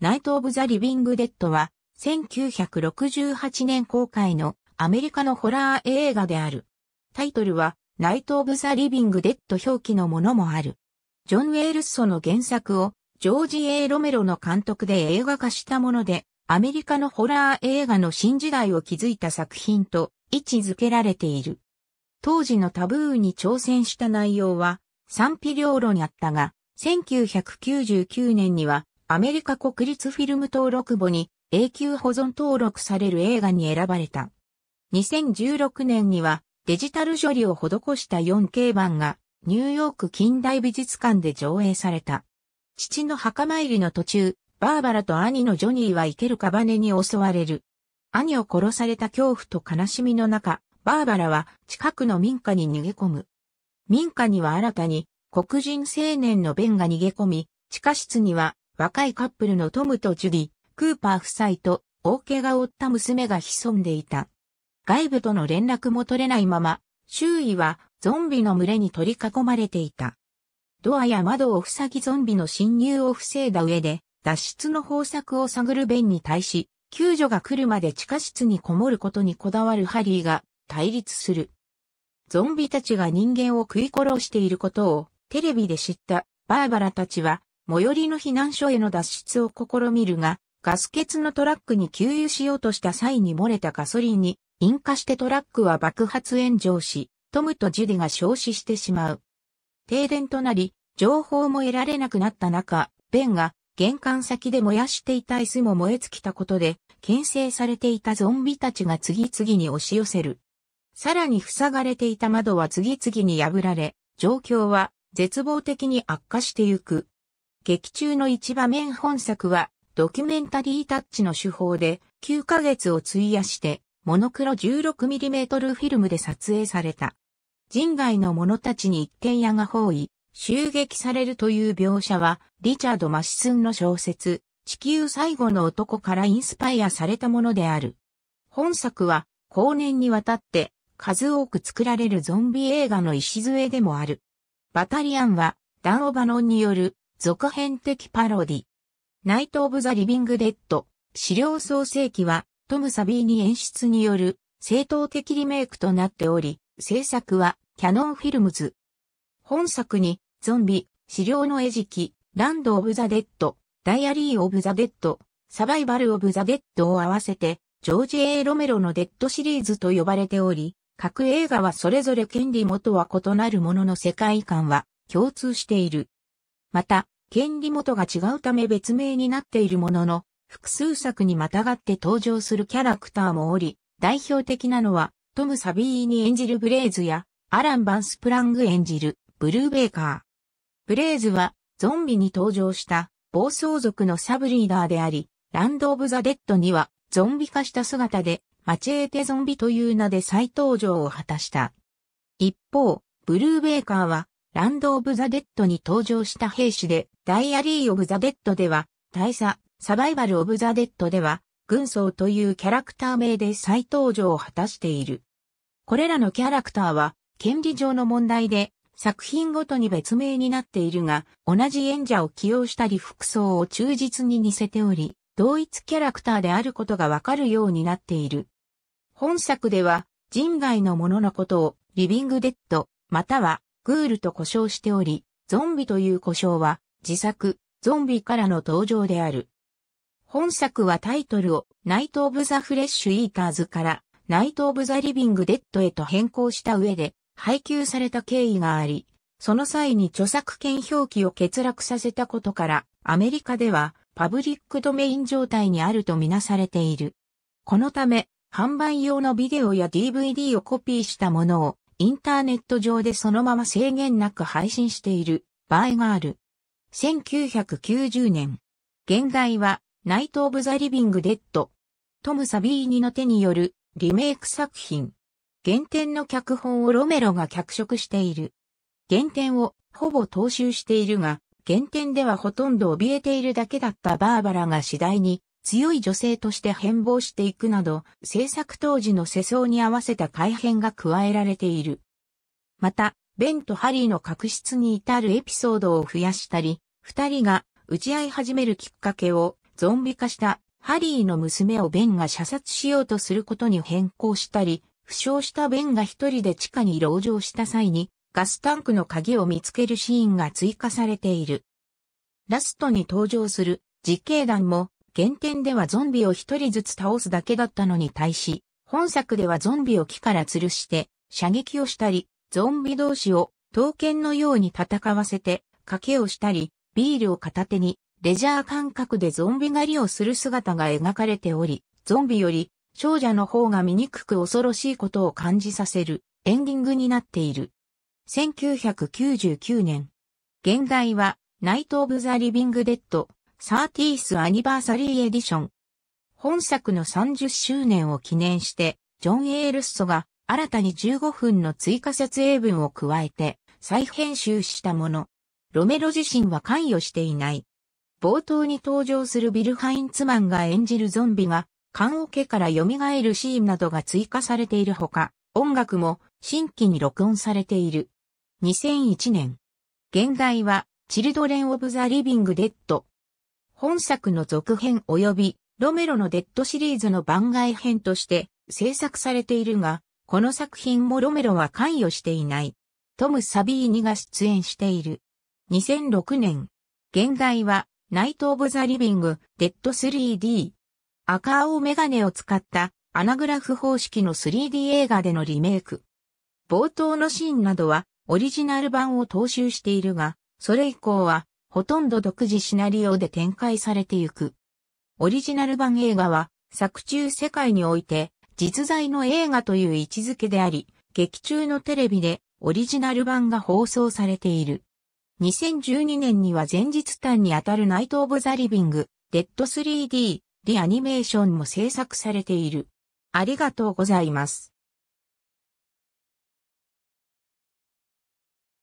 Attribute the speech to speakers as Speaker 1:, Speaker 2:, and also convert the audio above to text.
Speaker 1: ナイト・オブ・ザ・リビング・デッドは、1968年公開のアメリカのホラー映画である。タイトルは、ナイト・オブ・ザ・リビング・デッド表記のものもある。ジョン・ウェールスソの原作を、ジョージ・ A・ ロメロの監督で映画化したもので、アメリカのホラー映画の新時代を築いた作品と位置づけられている。当時のタブーに挑戦した内容は賛否両論にあったが、1999年にはアメリカ国立フィルム登録簿に永久保存登録される映画に選ばれた。2016年にはデジタル処理を施した 4K 版がニューヨーク近代美術館で上映された。父の墓参りの途中、バーバラと兄のジョニーは生けるかばねに襲われる。兄を殺された恐怖と悲しみの中、バーバラは近くの民家に逃げ込む。民家には新たに黒人青年のベンが逃げ込み、地下室には若いカップルのトムとジュディ、クーパー夫妻と大怪我を負った娘が潜んでいた。外部との連絡も取れないまま、周囲はゾンビの群れに取り囲まれていた。ドアや窓を塞ぎゾンビの侵入を防いだ上で、脱出の方策を探るベンに対し、救助が来るまで地下室にこもることにこだわるハリーが対立する。ゾンビたちが人間を食い殺していることをテレビで知ったバーバラたちは最寄りの避難所への脱出を試みるが、ガス欠のトラックに給油しようとした際に漏れたガソリンに引火してトラックは爆発炎上し、トムとジュディが焼死してしまう。停電となり、情報も得られなくなった中、ベンが玄関先で燃やしていた椅子も燃え尽きたことで、牽制されていたゾンビたちが次々に押し寄せる。さらに塞がれていた窓は次々に破られ、状況は絶望的に悪化してゆく。劇中の一場面本作は、ドキュメンタリータッチの手法で、9ヶ月を費やして、モノクロ 16mm フィルムで撮影された。人外の者たちに一軒家が包囲、襲撃されるという描写は、リチャード・マシスンの小説、地球最後の男からインスパイアされたものである。本作は、後年にわたって、数多く作られるゾンビ映画の礎でもある。バタリアンは、ダン・オバノンによる続編的パロディ。ナイト・オブ・ザ・リビング・デッド、資料創世記は、トム・サビーニ演出による、正当的リメイクとなっており、制作は、キャノン・フィルムズ。本作に、ゾンビ、資料の餌食、ランド・オブ・ザ・デッド、ダイアリー・オブ・ザ・デッド、サバイバル・オブ・ザ・デッドを合わせて、ジョージ・ A・ ロメロのデッドシリーズと呼ばれており、各映画はそれぞれ権利元は異なるものの世界観は共通している。また、権利元が違うため別名になっているものの、複数作にまたがって登場するキャラクターもおり、代表的なのは、トム・サビーニ演じるブレイズや、アラン・バンスプラング演じる、ブルーベーカー。ブレイズは、ゾンビに登場した、暴走族のサブリーダーであり、ランド・オブ・ザ・デッドには、ゾンビ化した姿で、マチェーテ・ゾンビという名で再登場を果たした。一方、ブルーベーカーは、ランド・オブ・ザ・デッドに登場した兵士で、ダイアリー・オブ・ザ・デッドでは、大佐、サバイバル・オブ・ザ・デッドでは、軍曹というキャラクター名で再登場を果たしている。これらのキャラクターは、権利上の問題で、作品ごとに別名になっているが、同じ演者を起用したり服装を忠実に似せており、同一キャラクターであることがわかるようになっている。本作では、人外のもののことを、リビングデッド、またはグールと呼称しており、ゾンビという呼称は、自作、ゾンビからの登場である。本作はタイトルを、ナイト・オブ・ザ・フレッシュ・イーターズから、ナイト・オブ・ザ・リビング・デッドへと変更した上で、配給された経緯があり、その際に著作権表記を欠落させたことから、アメリカではパブリックドメイン状態にあるとみなされている。このため、販売用のビデオや DVD をコピーしたものをインターネット上でそのまま制限なく配信している場合がある。1990年。現代は、ナイト・オブ・ザ・リビング・デッド。トム・サビーニの手によるリメイク作品。原点の脚本をロメロが脚色している。原点をほぼ踏襲しているが、原点ではほとんど怯えているだけだったバーバラが次第に強い女性として変貌していくなど、制作当時の世相に合わせた改変が加えられている。また、ベンとハリーの確執に至るエピソードを増やしたり、二人が打ち合い始めるきっかけをゾンビ化したハリーの娘をベンが射殺しようとすることに変更したり、負傷したベンが一人で地下に籠城した際に、ガスタンクの鍵を見つけるシーンが追加されている。ラストに登場する自警団も原点ではゾンビを一人ずつ倒すだけだったのに対し、本作ではゾンビを木から吊るして射撃をしたり、ゾンビ同士を刀剣のように戦わせて賭けをしたり、ビールを片手にレジャー感覚でゾンビ狩りをする姿が描かれており、ゾンビより少女の方が醜く恐ろしいことを感じさせるエンディングになっている。1999年。現代はナイト・オブ・ザ・リビング・デッド 30th Anniversary Edition。本作の30周年を記念して、ジョン・エールッソが新たに15分の追加説影文を加えて再編集したもの。ロメロ自身は関与していない。冒頭に登場するビル・ハインツマンが演じるゾンビが、棺桶から蘇るシーンなどが追加されているほか、音楽も新規に録音されている。2001年。現代は、チルドレン・オブ・ザ・リビング・デッド、本作の続編及び、ロメロのデッドシリーズの番外編として制作されているが、この作品もロメロは関与していない。トム・サビーニが出演している。2006年。現代は、ナイト・オブ・ザ・リビング、デッド 3D。赤青メガネを使ったアナグラフ方式の 3D 映画でのリメイク。冒頭のシーンなどはオリジナル版を踏襲しているが、それ以降はほとんど独自シナリオで展開されてゆく。オリジナル版映画は、作中世界において、実在の映画という位置づけであり、劇中のテレビでオリジナル版が放送されている。2012年には前日短にあたるナイト・オブ・ザ・リビング、デッド 3D、リアニメーションも制作されている。ありがとうございます。